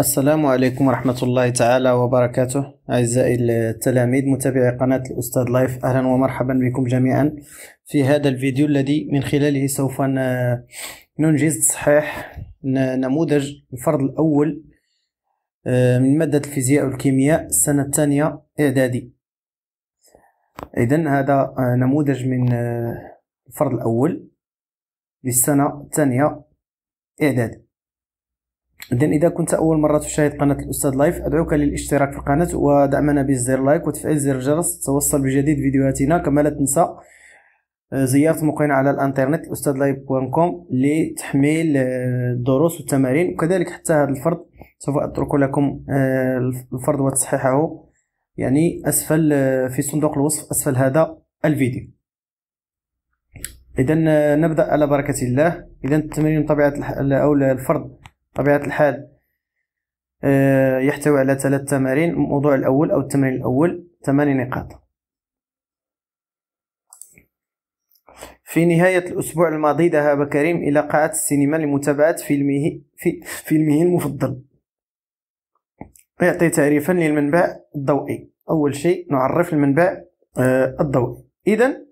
السلام عليكم ورحمة الله تعالى وبركاته أعزائي التلاميذ متابعي قناة الأستاذ لايف أهلا ومرحبا بكم جميعا في هذا الفيديو الذي من خلاله سوف ننجز تصحيح نموذج الفرض الأول آه، من مادة الفيزياء والكيمياء السنة الثانية إعدادي إذن هذا آه، نموذج من آه، الفرض الأول للسنة الثانية إعدادي إذا إذا كنت أول مرة تشاهد قناة الأستاذ لايف أدعوك للاشتراك في القناة ودعمنا بزر لايك وتفعيل زر الجرس توصل بجديد فيديوهاتنا كما لا تنسى آه، زيارة موقعنا على الانترنت الأستاذ لايف كوم لتحميل آه، الدروس والتمارين وكذلك حتى هذا الفرض سوف أترك لكم آه، الفرض وتصحيحه يعني أسفل في صندوق الوصف أسفل هذا الفيديو إذا نبدأ على بركة الله إذا التمرين طبيعة أو الفرض طبيعة الحال آه، يحتوي على ثلاث تمارين الموضوع الأول أو التمرين الأول ثماني نقاط في نهاية الأسبوع الماضي ذهب كريم إلى قاعة السينما لمتابعة فيلمه في فيلمه المفضل يعطي تعريفا للمنبع الضوئي أول شيء نعرف المنبع آه، الضوئي إذا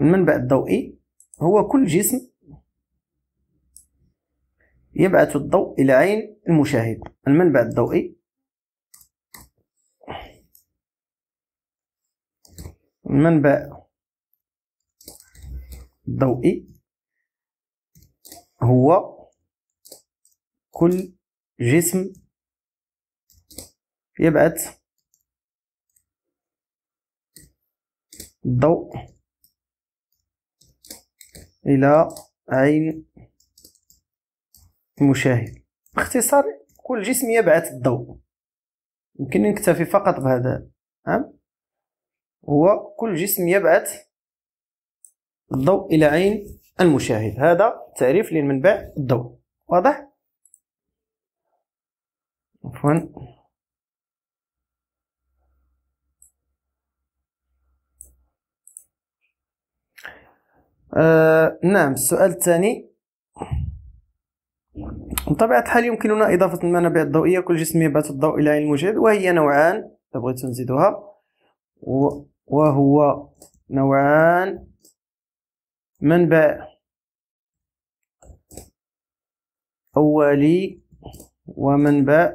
المنبع الضوئي هو كل جسم يبعث الضوء إلى عين المشاهد المنبع الضوئي المنبع الضوئي هو كل جسم يبعث الضوء إلى عين المشاهد باختصار كل جسم يبعث الضوء يمكن نكتفي فقط بهذا نعم هو كل جسم يبعث الضوء إلى عين المشاهد هذا تعريف للمنبع الضوء واضح عفوا آه نعم السؤال الثاني بطبيعه الحال يمكننا اضافه المنابع الضوئيه كل جسم يبعث الضوء الى عين المجهد وهي نوعان اذا بغيتو نزيدوها وهو نوعان منبع اولي ومنبع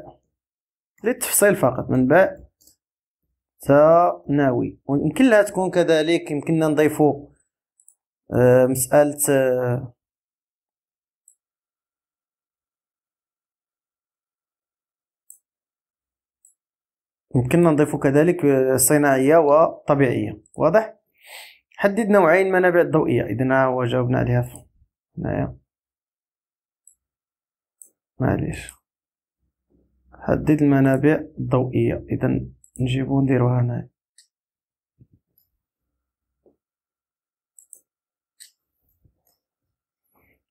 للتفصيل فقط منبع ثانوي ويمكن لها تكون كذلك يمكننا نضيفو آه، مساله آه، يمكننا نضيف كذلك صناعية وطبيعية واضح حدد نوعين منابع الضوئية إذا وجاوبنا عليها هنايا معليش حدد المنابع الضوئية إذا نجيبو نديروها هنايا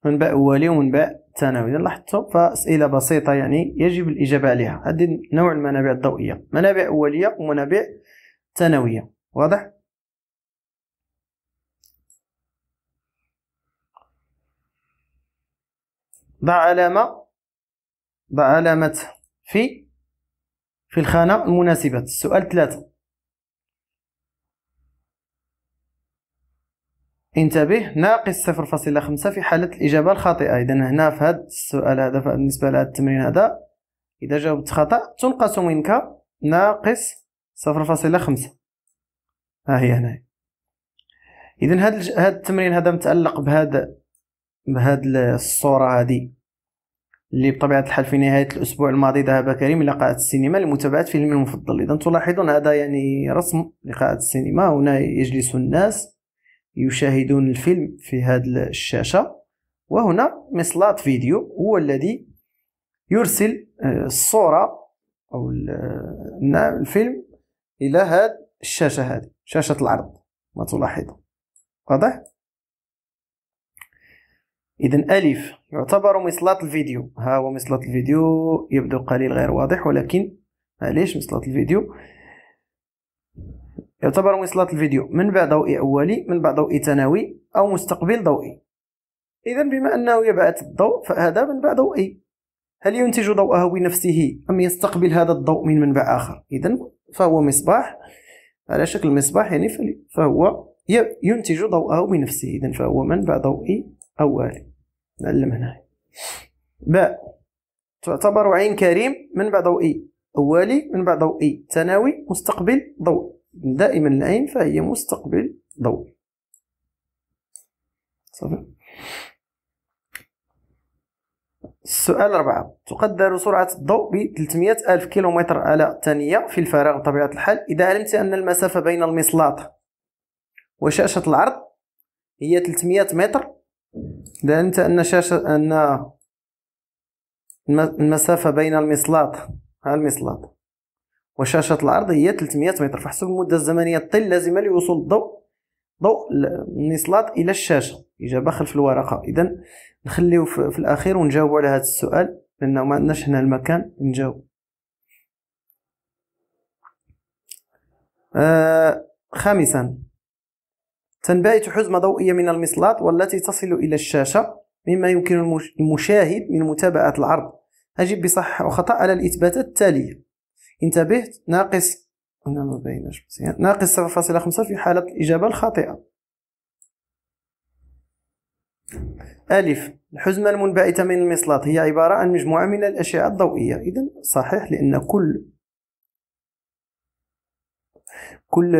منبع أولي ومنبع الثانوي لاحظتوا فأسئلة بسيطة يعني يجب الإجابة عليها هذه نوع المنابع الضوئية منابع أولية ومنابع ثانوية واضح؟ ضع علامة ضع علامة في في الخانة المناسبة السؤال ثلاثة انتبه ناقص 0.5 في حالة الإجابة الخاطئة إذا هنا في هذا السؤال هذا بالنسبة لهذا التمرين هذا إذا جاوبت خطأ تنقص منك ناقص 0.5 ها هي هنا إذا هذا هذا التمرين هذا متعلق بهذا بهذا الصورة هذه اللي بطبيعة الحال في نهاية الأسبوع الماضي ذهب كريم إلى قاعة السينما لمتابعة فيلم المفضل إذا تلاحظون هذا يعني رسم لقاعة السينما هنا يجلس الناس يشاهدون الفيلم في هذه الشاشة وهنا مصلات فيديو هو الذي يرسل آه، الصورة أو آه، نعم، الفيلم إلى هذه الشاشة هذه شاشة العرض ما تلاحظ واضح؟ إذا ألف يعتبر مصلات الفيديو ها هو مصلات الفيديو يبدو قليل غير واضح ولكن معليش مصلات الفيديو يعتبر مواصلات الفيديو من بعد أولي من بعد ضوء ثانوي أو مستقبل ضوئي إذا بما أنه يبعث الضوء فهذا منبع ضوئي هل ينتج ضوءه بنفسه أم يستقبل هذا الضوء من منبع آخر إذا فهو مصباح على شكل مصباح يعني فهو ينتج ضوءه بنفسه إذا فهو منبع ضوئي أولي نعلم هنا باء تعتبر عين كريم منبع ضوئي أولي منبع ضوئي ثانوي مستقبل ضوئي دائما العين فهي مستقبل ضوء صافي السؤال أربعة تقدر سرعة الضوء ب 300 ألف كيلومتر على الثانية في الفراغ بطبيعة الحال إذا علمت أن المسافة بين المصلاط وشاشة العرض هي 300 متر إذا علمت أن شاشة أن المسافة بين المصلاط المصلاط وشاشة العرض هي 300 متر فحسب المدة الزمنية الطيل اللازمة لوصول الضوء ضوء النصلات إلى الشاشة إجابة خلف الورقة إذا نخليو في الأخير ونجاوب على هذا السؤال لأنه ما عندناش هنا المكان نجاوب آه، خامسا تنبعت حزمة ضوئية من المصلات والتي تصل إلى الشاشة مما يمكن المشاهد من متابعة العرض أجب بصح وخطأ على الإثباتات التالية انتبهت ناقص هنا ما بيناش ناقص 0.5 في حالة الإجابة الخاطئة ألف الحزمة المنبعثة من المصلات هي عبارة عن مجموعة من الأشعة الضوئية إذا صحيح لأن كل كل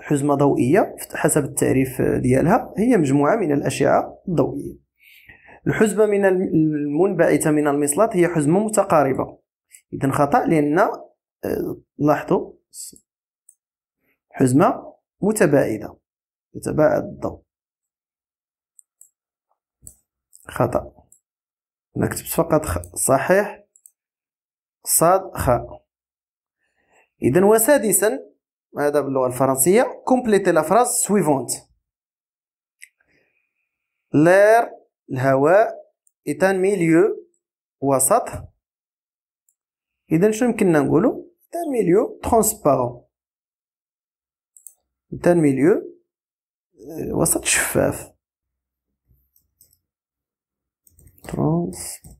حزمة ضوئية حسب التعريف ديالها هي مجموعة من الأشعة الضوئية الحزمة من المنبعثة من المصلات هي حزمة متقاربة اذا خطا لان آه، لاحظوا حزمه متباعده يتباعد الضوء خطا انا كتبت فقط خ... صحيح صاد خاء اذا وسادسا هذا باللغه الفرنسيه كومبليتي لا فراز سويفونت لير الهواء ايتان ميليو وسط اذا شنو يمكننا نقولو تان ميليو ترونسبارون تان ميليو آه، وسط شفاف ترونسبارون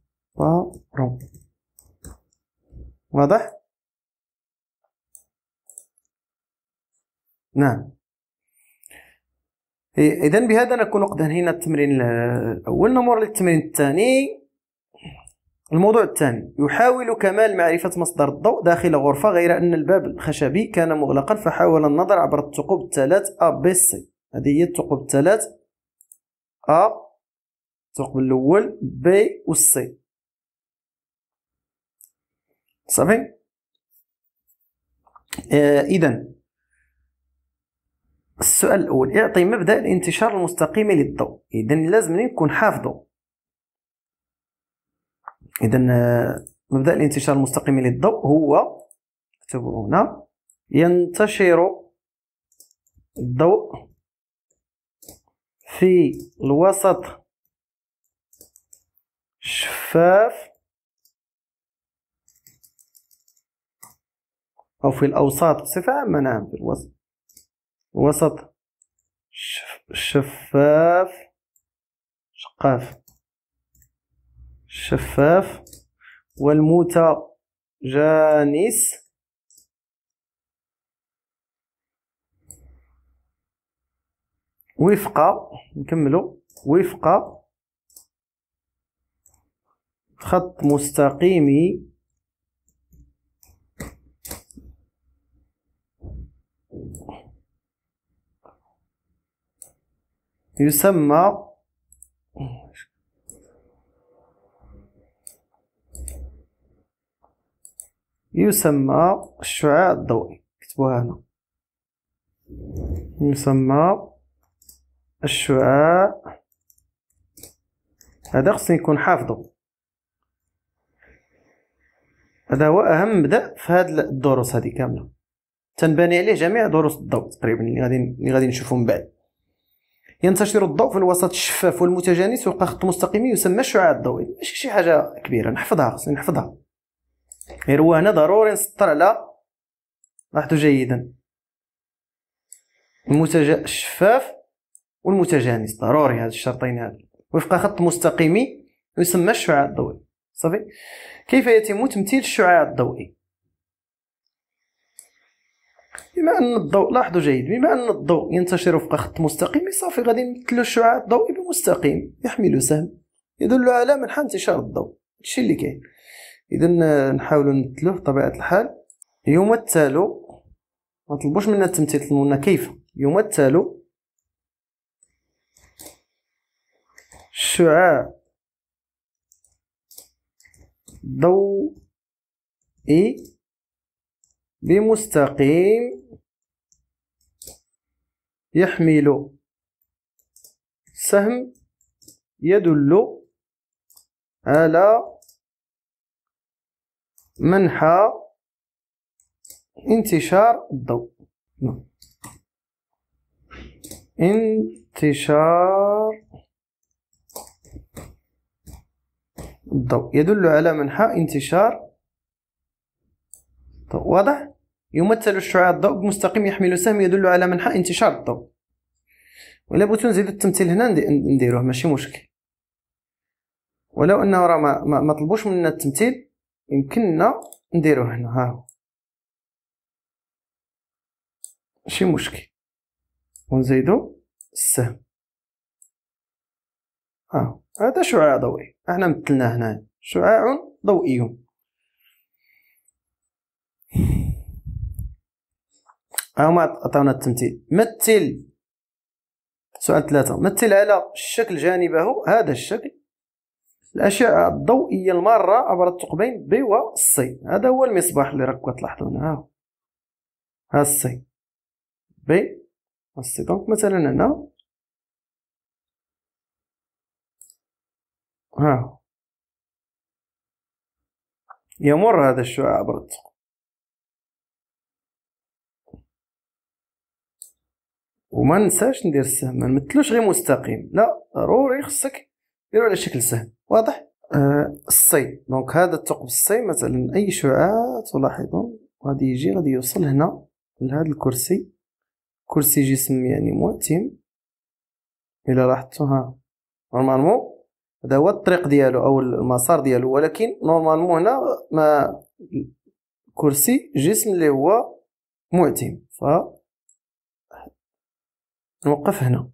واضح نعم اذا بهذا نكون قد انهينا التمرين الاول نمر للتمرين الثاني الموضوع الثاني يحاول كمال معرفة مصدر الضوء داخل غرفة غير أن الباب الخشبي كان مغلقا فحاول النظر عبر الثقوب الثلاث أ بي سي هذه هي الثقوب الثلاث أ الثقب الأول بي و سي صافي آه إذا السؤال الأول اعطي مبدأ الانتشار المستقيم للضوء إذا لازم نكون حافظه اذا آه، مبدا الانتشار المستقيم للضوء هو اكتبوا هنا ينتشر الضوء في الوسط شفاف أو في الأوساط بصفة عامة نعم في الوسط وسط شفاف شقاف شفاف والمتجانس وفق نكملو وفق خط مستقيم يسمى يسمى الشعاع الضوئي كتبوها هنا يسمى الشعاع هذا خصني نكون حافظه هذا هو اهم مبدا في هاد الدروس هذه كامله تنبني عليه جميع دروس الضوء تقريبا اللي غادي اللي غادي نشوفو من بعد ينتشر الضوء في الوسط الشفاف والمتجانس وفق خط مستقيم يسمى الشعاع الضوئي ماشي شي حاجه كبيره نحفظها خصني نحفظها غير هو هنا ضروري نسطر على لاحظوا جيدا المتج الشفاف والمتجانس ضروري هاد الشرطين هاد وفق خط مستقيم يسمى الشعاع الضوئي صافي كيف يتم تمثيل الشعاع الضوئي بما ان الضوء لاحظوا جيد بما ان الضوء ينتشر وفق خط مستقيم صافي غادي نمثلوا الشعاع الضوئي بمستقيم يحمل سهم يدل على منحى انتشار الضوء هادشي اللي كاين اذا نحاولوا نمثلوه بطبيعه الحال التالو ما طلبوش منا التمثيل طلبوا منا كيف التالو شعاع ضوئي بمستقيم يحمل سهم يدل على منحى انتشار الضوء انتشار الضوء يدل على منحى انتشار الضوء واضح يمثل الشعاع الضوء بمستقيم يحمل سهم يدل على منحى انتشار الضوء ولا بغيتو نزيدو التمثيل هنا نديروه ماشي مشكل ولو انه راه ما, ما طلبوش منا التمثيل يمكننا نديروه هنا ها هو ماشي مشكل ونزيدو السهم ها هو هذا شعاع ضوئي احنا مثلناه هنا شعاع ضوئي هما عطاونا التمثيل مثل سؤال ثلاثة مثل على الشكل جانبه هذا الشكل الأشعة الضوئية المارة عبر الثقبين بي و سي هذا هو المصباح اللي راكم تلاحظون هنا ها ها السي بي و سي دونك مثلا هنا ها يمر هذا الشعاع عبر الثقب وما ننساش ندير السهم ما نمثلوش غير مستقيم لا ضروري خصك يدور على شكل سهم واضح آه الصي دونك هذا الثقب الصي مثلا اي شعاع تلاحظون غادي يجي غادي يوصل هنا لهذا الكرسي كرسي جسم يعني معتم الى لاحظتوها نورمالمون هذا هو الطريق ديالو او المسار ديالو ولكن نورمالمون هنا ما كرسي جسم اللي هو معتم ف نوقف هنا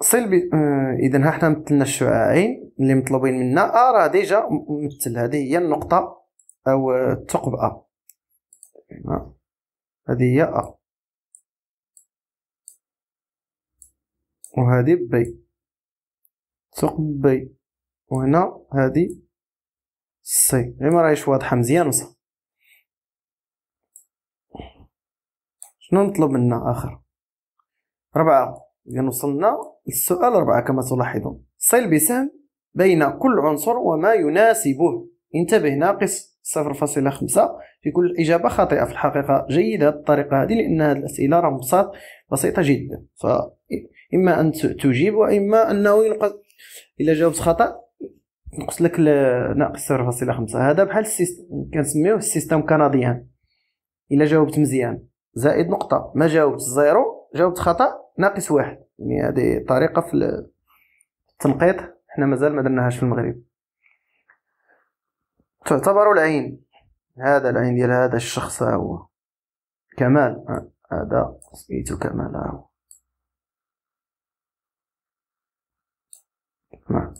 سلبي آه اذا حنا مثلنا الشعاعين اللي مطلوبين منا ارى آه، ديجا ممثل هذه هي النقطه او الثقب ا آه، هذه هي ا آه. وهذه بي ثقب بي وهنا هذه سي غير ما راهيش واضحه مزيان وصح شنو نطلب منا اخر ربعة إذن وصلنا للسؤال أربعة كما تلاحظون صل بسهم بين كل عنصر وما يناسبه انتبه ناقص صفر فاصلة خمسة في كل إجابة خاطئة في الحقيقة جيدة الطريقة هذه لأن هذه الأسئلة راه بساط بسيطة جدا فإما أن تجيب وإما أنه ينقص إلا جاوبت خطأ نقص لك ناقص صفر فاصلة خمسة هذا بحال السيستم كنسميوه السيستم كنديان إلا جاوبت مزيان زائد نقطة ما جاوبت زيرو جاوبت خطأ ناقص واحد يعني هذه طريقه في التنقيط احنا مازال ما درناهاش في المغرب تعتبر العين هذا العين ديال هذا الشخص هو كمال هذا سميتو كمال هو نعم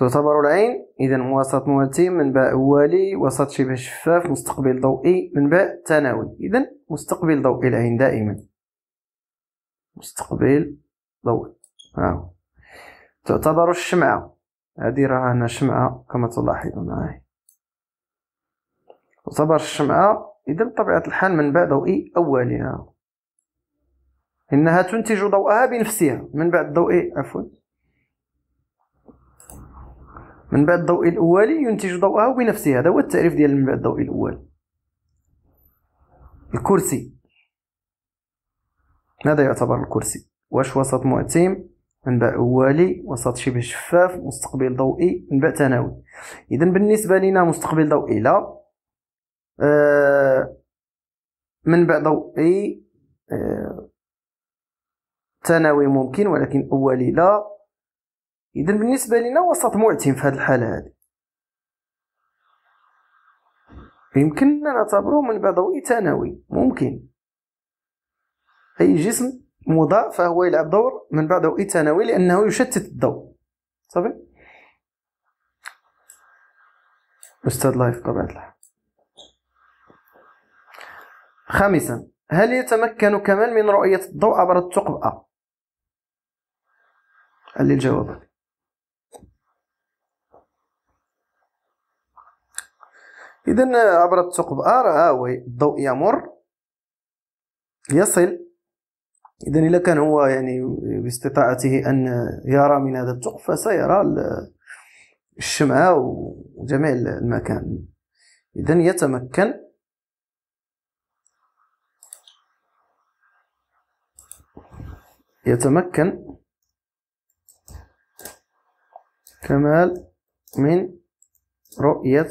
تعتبر العين إذا وسط مواتي باء أولي وسط شبه شفاف مستقبل ضوئي من باء ثانوي إذا مستقبل ضوئي العين دائما مستقبل ضوئي هاو آه. تعتبر الشمعة هذه راها هنا شمعة كما تلاحظون هاي تعتبر الشمعة إذا بطبيعة الحال من باء ضوئي أولي هاو آه. إنها تنتج ضوءها بنفسها من بعد ضوئي عفوا من بعد الضوء الأولي ينتج ضوءه بنفسه هذا هو التعريف ديال من بعد الضوء الأولي الكرسي ماذا يعتبر الكرسي واش وسط معتم منبع أولي وسط شبه شفاف مستقبل ضوئي منبع ثانوي إذا بالنسبة لنا مستقبل ضوئي لا آه منبع ضوئي آه، ثانوي آه ممكن ولكن أولي لا اذا بالنسبه لنا وسط معتم في هذه الحاله هذه يمكننا نعتبره من بدوي ثانوي ممكن اي جسم مضاء فهو يلعب دور من بدوي ثانوي لانه يشتت الضوء صافي استاذ لايف بطبيعه الحال خامسا هل يتمكن كمال من رؤية الضوء عبر الثقب أ؟ هل الجواب إذا عبر الثقب ار ها الضوء يمر يصل إذا إذا كان هو يعني باستطاعته أن يرى من هذا الثقب فسيرى الشمعة وجميع المكان إذا يتمكن يتمكن كمال من رؤية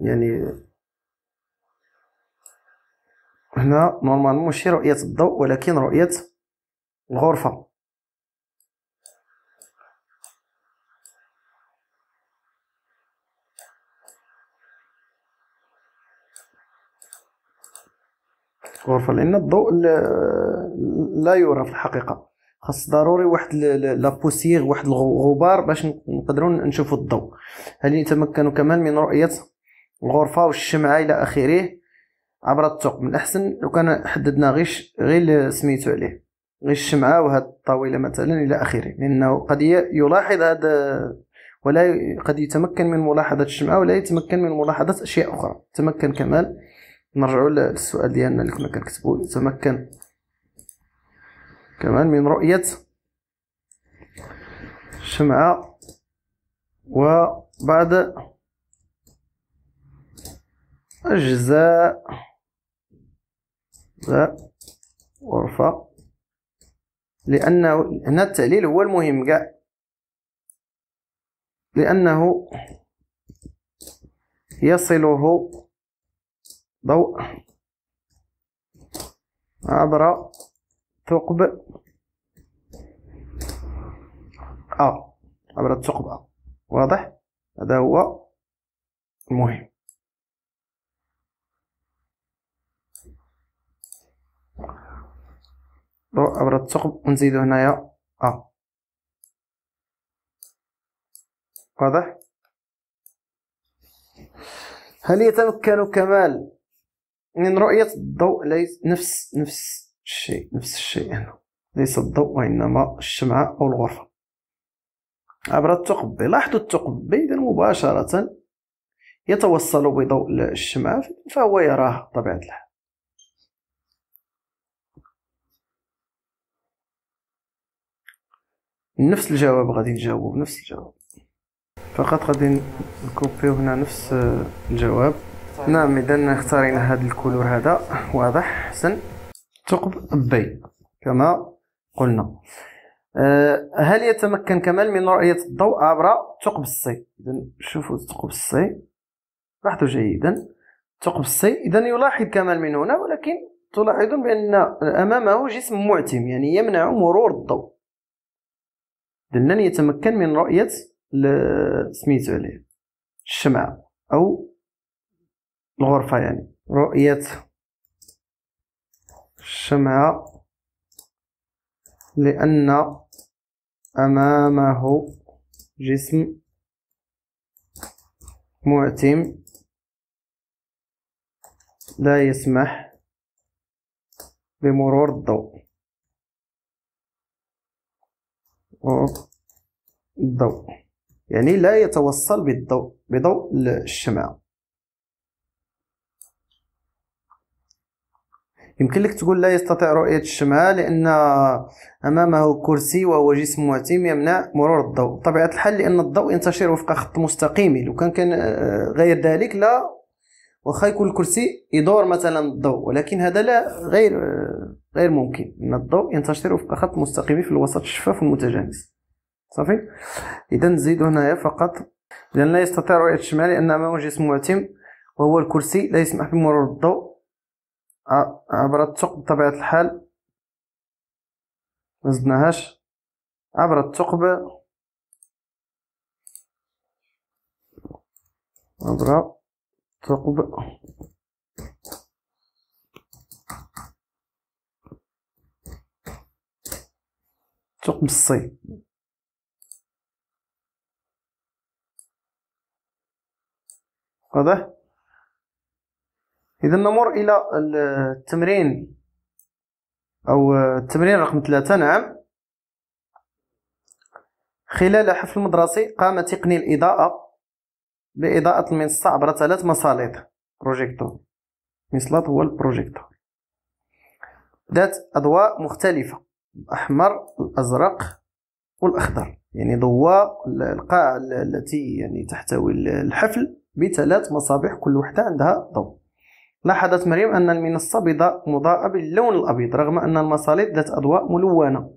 يعني هنا نورمال ماشي رؤية الضوء ولكن رؤية الغرفة غرفة لأن الضوء لا يرى في الحقيقة خاص ضروري واحد لا بوسيغ واحد الغبار باش نقدروا نشوفوا الضوء هل يتمكنوا كمان من رؤيه الغرفه والشمعه الى اخره عبر الثقب من الاحسن لو كان حددنا غير غير سميتو عليه غير الشمعه وهاد الطاوله مثلا الى اخره لانه قد يلاحظ هذا ولا قد يتمكن من ملاحظه الشمعه ولا يتمكن من ملاحظه اشياء اخرى تمكن كمال نرجعوا للسؤال ديالنا اللي كنا كنكتبوا تمكن كمان من رؤية الشمعة وبعض أجزاء غرفة لأنه هنا التعليل هو المهم كاع لأنه يصله ضوء عبر ثقب أ آه، عبر الثقب أ آه. واضح هذا هو المهم عبر الثقب ونزيدو هنايا أ آه. واضح هل يتمكن كمال من رؤية الضوء ليس نفس نفس الشيء نفس الشيء هنا ليس الضوء وإنما الشمعة أو الغرفة عبر الثقب لاحظوا الثقب إذا مباشرة يتوصل بضوء الشمعة فهو يراها بطبيعة الحال نفس الجواب غادي نجاوبو بنفس الجواب فقط غادي نكوبيو هنا نفس الجواب نعم اذا اختارينا هذا الكولور هذا واضح حسن ثقب الضيء كما قلنا آه، هل يتمكن كمال من رؤية الضوء عبر ثقب السي إذا شوفوا ثقب السي لاحظوا جيدا ثقب السي إذا يلاحظ كمال من هنا ولكن تلاحظون بأن أمامه جسم معتم يعني يمنع مرور الضوء لن يتمكن من رؤية سميتو عليه الشمعة أو الغرفة يعني رؤية الشمعة لأن أمامه جسم معتم لا يسمح بمرور الضوء الضوء يعني لا يتوصل بالضوء بضوء الشمعة يمكن لك تقول لا يستطيع رؤية الشمعة لأن أمامه كرسي وهو جسم معتم يمنع مرور الضوء طبيعة الحال لأن الضوء ينتشر وفق خط مستقيم لو كان كان آه، غير ذلك لا واخا يكون الكرسي يدور مثلا الضوء ولكن هذا لا غير آه، غير ممكن ان الضوء ينتشر وفق خط مستقيم في الوسط الشفاف المتجانس صافي اذا نزيد هنايا فقط لان لا يستطيع رؤيه الشمال لان امامه جسم معتم وهو الكرسي لا يسمح بمرور الضوء عبر الثقب بطبيعة الحال مزدناهاش عبر الثقب عبر الثقب ثقب الصي واضح إذا نمر إلى التمرين أو التمرين رقم ثلاثة نعم خلال حفل مدرسي قام تقني الإضاءة بإضاءة المنصة عبر ثلاث مساليط بروجيكتور مسلط هو البروجيكتور ذات أضواء مختلفة الأحمر الأزرق والأخضر يعني ضواء القاعة التي يعني تحتوي الحفل بثلاث مصابيح كل وحدة عندها ضوء لاحظت مريم أن المنصة بيضاء مضاءة باللون الأبيض رغم أن المصاليد ذات أضواء ملونة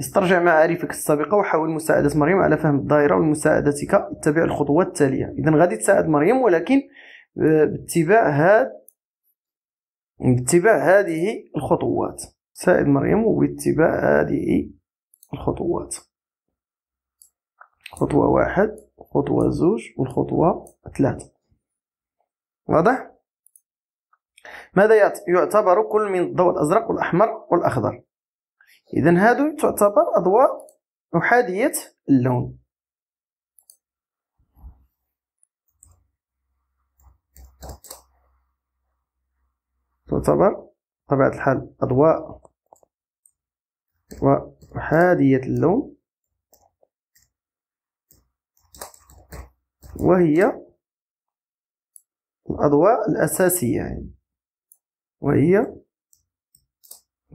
استرجع معارفك السابقة وحاول مساعدة مريم على فهم الدائرة ولمساعدتك اتبع الخطوات التالية إذا غادي تساعد مريم ولكن آه، باتباع هاد باتباع هذه الخطوات ساعد مريم وباتباع هذه الخطوات خطوة واحد خطوة زوج والخطوة ثلاثة واضح؟ ماذا يعتبر كل من الضوء الأزرق والأحمر والأخضر إذا هادو تعتبر أضواء أحادية اللون تعتبر طبيعة الحال أضواء وأحادية اللون وهي الأضواء الأساسية يعني وهي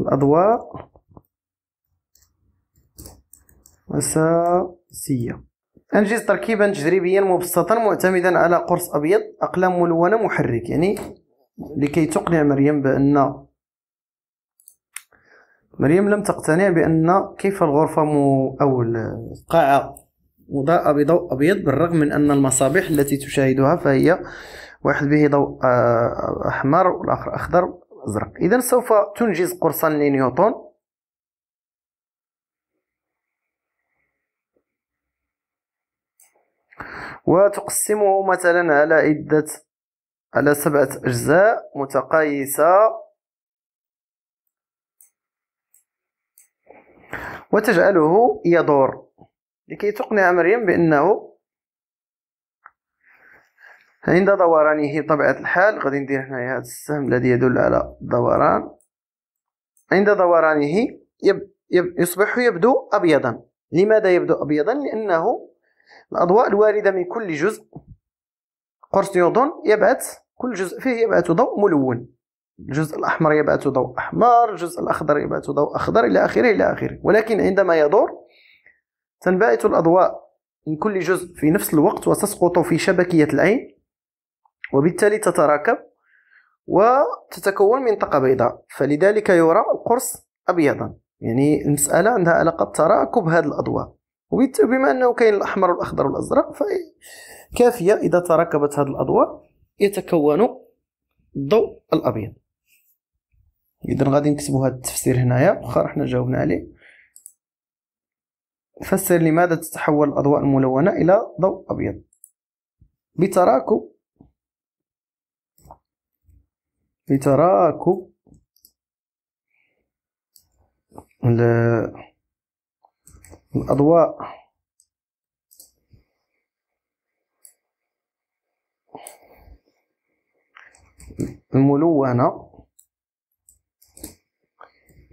الأضواء أساسية أنجز تركيبا تجريبيا مبسطا معتمدا على قرص أبيض أقلام ملونة محرك يعني لكي تقنع مريم بأن مريم لم تقتنع بأن كيف الغرفة مو أو القاعة مضاءة بضوء أبيض بالرغم من أن المصابيح التي تشاهدها فهي واحد به ضوء آه، أحمر والآخر أخضر أزرق إذا سوف تنجز قرصا لنيوتن وتقسمه مثلا على عدة على سبعة أجزاء متقايسة وتجعله يدور لكي تقنع مريم بأنه عند دورانه طبيعة الحال غادي ندير هنايا هذا السهم الذي يدل على الدوران عند دورانه يب يب يصبح يبدو أبيضا لماذا يبدو أبيضا؟ لأنه الأضواء الواردة من كل جزء قرص نيوتن يبعث كل جزء فيه يبعث ضوء ملون الجزء الأحمر يبعث ضوء أحمر الجزء الأخضر يبعث ضوء أخضر إلى آخره إلى آخره ولكن عندما يدور تنبعث الأضواء من كل جزء في نفس الوقت وتسقط في شبكية العين وبالتالي تتراكب وتتكون منطقة بيضاء فلذلك يرى القرص أبيضا يعني المسألة عندها علاقة بتراكب هذه الأضواء وبما أنه كاين الأحمر والأخضر والأزرق فكافية إذا تراكبت هذه الأضواء يتكون الضوء الأبيض إذا غادي نكتبوا هذا التفسير هنايا واخا حنا جاوبنا عليه فسر لماذا تتحول الأضواء الملونة إلى ضوء أبيض بتراكب لتراكب الأضواء الملونة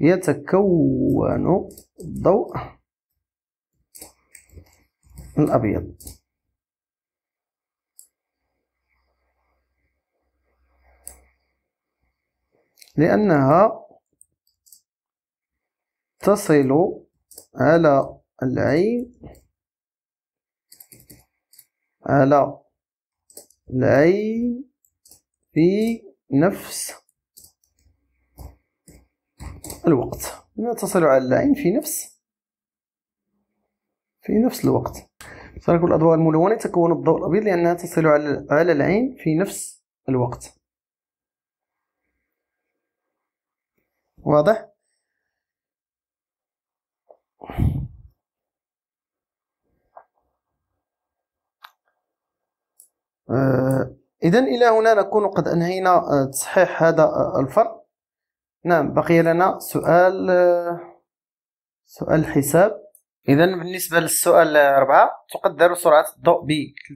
يتكون الضوء الأبيض لأنها تصل على العين على العين في نفس الوقت تصل على العين في نفس في نفس الوقت ترك الأضواء الملونة تكون الضوء الأبيض لأنها تصل على العين في نفس الوقت واضح آه، إذا إلى هنا نكون قد أنهينا آه، تصحيح هذا آه، الفرق نعم بقي لنا سؤال سؤال حساب اذا بالنسبه للسؤال أربعة تقدر سرعه الضوء ب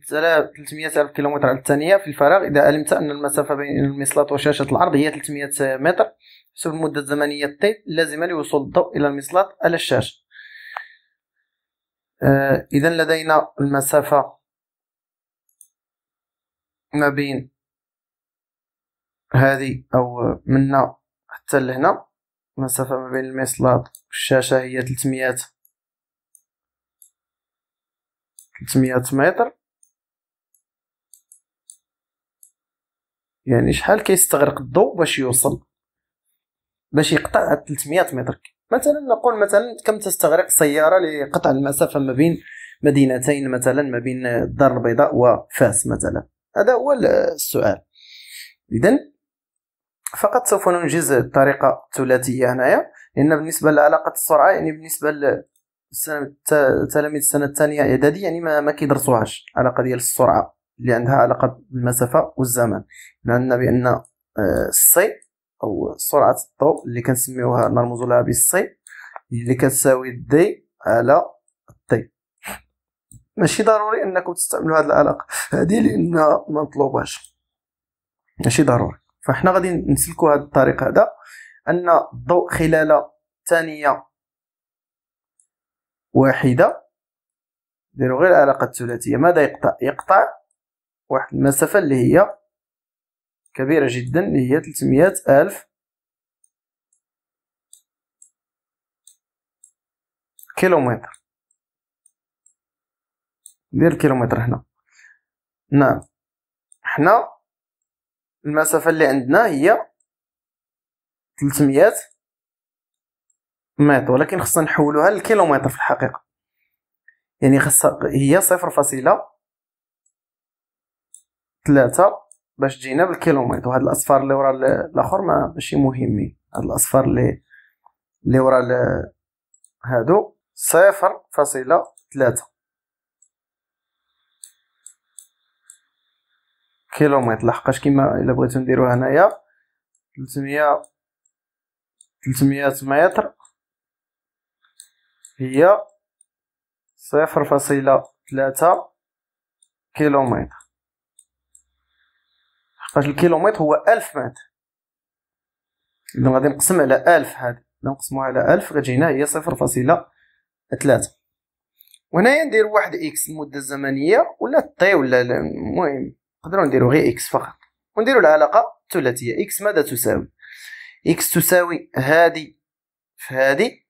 300 الف كيلومتر على الثانيه في الفراغ اذا علمت ان المسافه بين المصلات وشاشه العرض هي 300 متر حسب المده الزمنيه التي اللازمه لوصول الضوء الى المصلات على الشاشه آه، اذا لدينا المسافه ما بين هذه او منا حتى لهنا المسافه ما بين المصلات والشاشه هي 300 300 متر يعني شحال كيستغرق الضوء باش يوصل باش يقطع 300 متر مثلا نقول مثلا كم تستغرق سياره لقطع المسافه ما بين مدينتين مثلا ما بين الدار البيضاء وفاس مثلا هذا هو السؤال اذا فقط سوف ننجز الطريقه الثلاثيه هنايا لان بالنسبه لعلاقه السرعه يعني بالنسبه تلاميذ السنه الثانيه اعدادي يعني ما, ما كيدرسوهاش علاقه ديال السرعه اللي عندها علاقه بالمسافه والزمان عندنا بان آه، السي او سرعه الضوء اللي كنسميوها نرمزو لها بالسي اللي كتساوي دي على تي ماشي ضروري انكم تستعملوا هذه العلاقه هذه لانها ما مطلوباش ماشي ضروري فاحنا غادي نسلكوا هذه الطريق هذا ان الضوء خلال ثانيه واحدة ديرو غير العلاقة الثلاثية ماذا يقطع يقطع واحد المسافة اللي هي كبيرة جدا اللي هي 300 ألف كيلومتر ندير كيلومتر هنا نعم حنا المسافة اللي عندنا هي 300 ميت ولكن خصنا نحولوها للكيلومتر في الحقيقه يعني خصها هي صفر فاصله ثلاثة باش تجينا بالكيلومتر وهاد الاصفار اللي ورا الاخر ما ماشي مهمين هاد الاصفار اللي اللي ورا هادو صفر فاصله ثلاثة كيلومتر لحقاش كيما الا بغيتو نديرو هنايا 300 300 متر هي صفر فاصلة ثلاثة كيلومتر حقاش الكيلومتر هو ألف متر إذا غادي نقسم على ألف هادي إذا نقسموها على ألف غتجينا هي صفر فاصلة ثلاثة وهنايا ندير واحد إكس المدة الزمنية ولا طي ولا المهم نقدرو نديرو غير إكس فقط ونديرو العلاقة الثلاثية إكس ماذا تساوي إكس تساوي هادي في هادي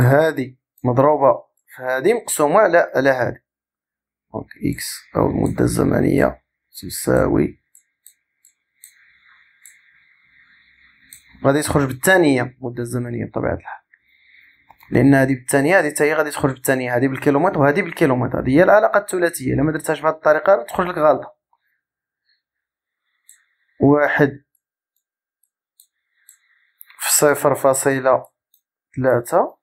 هذه مضروبة في هذه مقسومة على على هذه دونك إكس أو المدة الزمنية تساوي غادي تخرج بالثانية المدة الزمنية بطبيعة الحال لأن هذه بالثانية هذه هي غادي تخرج بالثانية هذه بالكيلومتر وهذه بالكيلومتر هذه هي العلاقة الثلاثية لما درتهاش بهذه الطريقة تخرج لك غلطة واحد في صفر فاصلة ثلاثة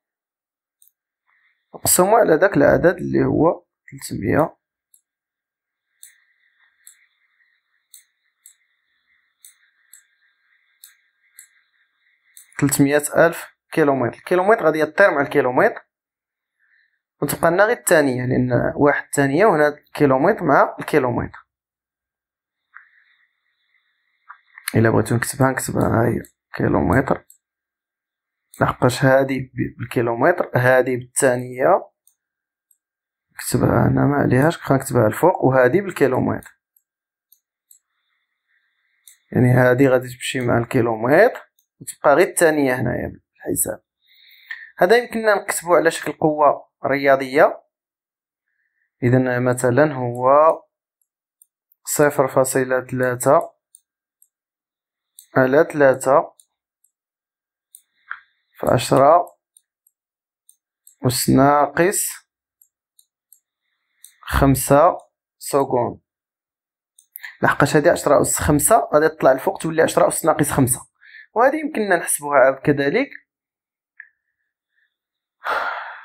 نقسمو على داك العدد اللي هو 300 300 ألف كيلومتر الكيلومتر غادي يطير مع الكيلومتر وتبقى لنا غير الثانية يعني لأن واحد الثانية وهنا الكيلومتر مع الكيلومتر إلا بغيتو نكتبها نكتبها هاي كيلومتر لحقاش هادي بالكيلومتر هادي بالثانية كتبها انا ما عليهاش خلينا نكتبها الفوق وهادي بالكيلومتر يعني هادي غادي تمشي مع الكيلومتر وتبقى غير الثانية هنايا بالحساب هذا يمكننا نكتبو على شكل قوة رياضية إذا مثلا هو صفر فاصلة ثلاثة على ثلاثة فعشرة أس ناقص خمسة سكون لحقاش هادي عشرة أس خمسة غادي تطلع الفوق تولي عشرة أس ناقص خمسة وهذه يمكننا نحسبوها كذلك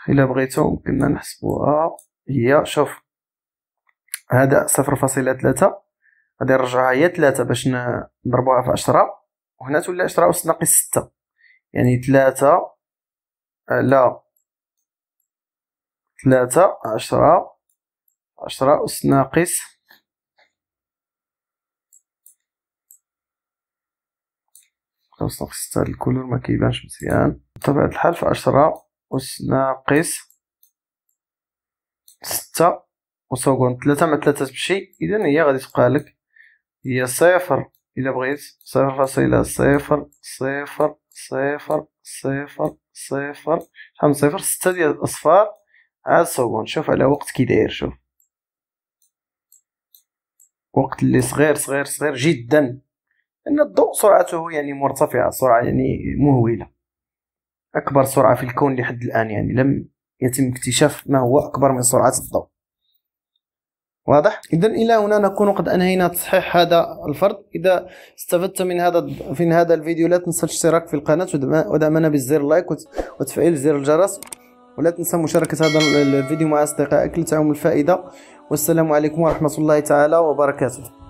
إلا بغيتو يمكننا نحسبوها هي شوف هذا صفر فاصلة ثلاثة غادي نرجعها هي ثلاثة باش نضربوها في عشرة وهنا تولي عشرة أس ناقص ستة يعني ثلاثة على ثلاثة عشرة عشرة أس ناقص خمسة ناقص ستة الكلور ما كيبانش مزيان بطبيعة الحال في عشرة أس ناقص ستة وسكون ثلاثة مع ثلاثة تمشي إذا هي غادي تبقى لك هي صفر الى بغيت صفر فاصلة صفر صفر صفر صفر صفر شحال من صفر ستة ديال الأصفار عاد صوبو نشوف على وقت كي داير شوف وقت اللي صغير صغير صغير جدا لأن الضوء سرعته يعني مرتفعة سرعة يعني مهولة أكبر سرعة في الكون لحد الآن يعني لم يتم اكتشاف ما هو أكبر من سرعة الضوء واضح اذا الى هنا نكون قد انهينا تصحيح هذا الفرض اذا استفدت من هذا في هذا الفيديو لا تنسى الاشتراك في القناه ودعمنا بالزر لايك وتفعيل زر الجرس ولا تنسى مشاركه هذا الفيديو مع اصدقائك لتعم الفائده والسلام عليكم ورحمه الله تعالى وبركاته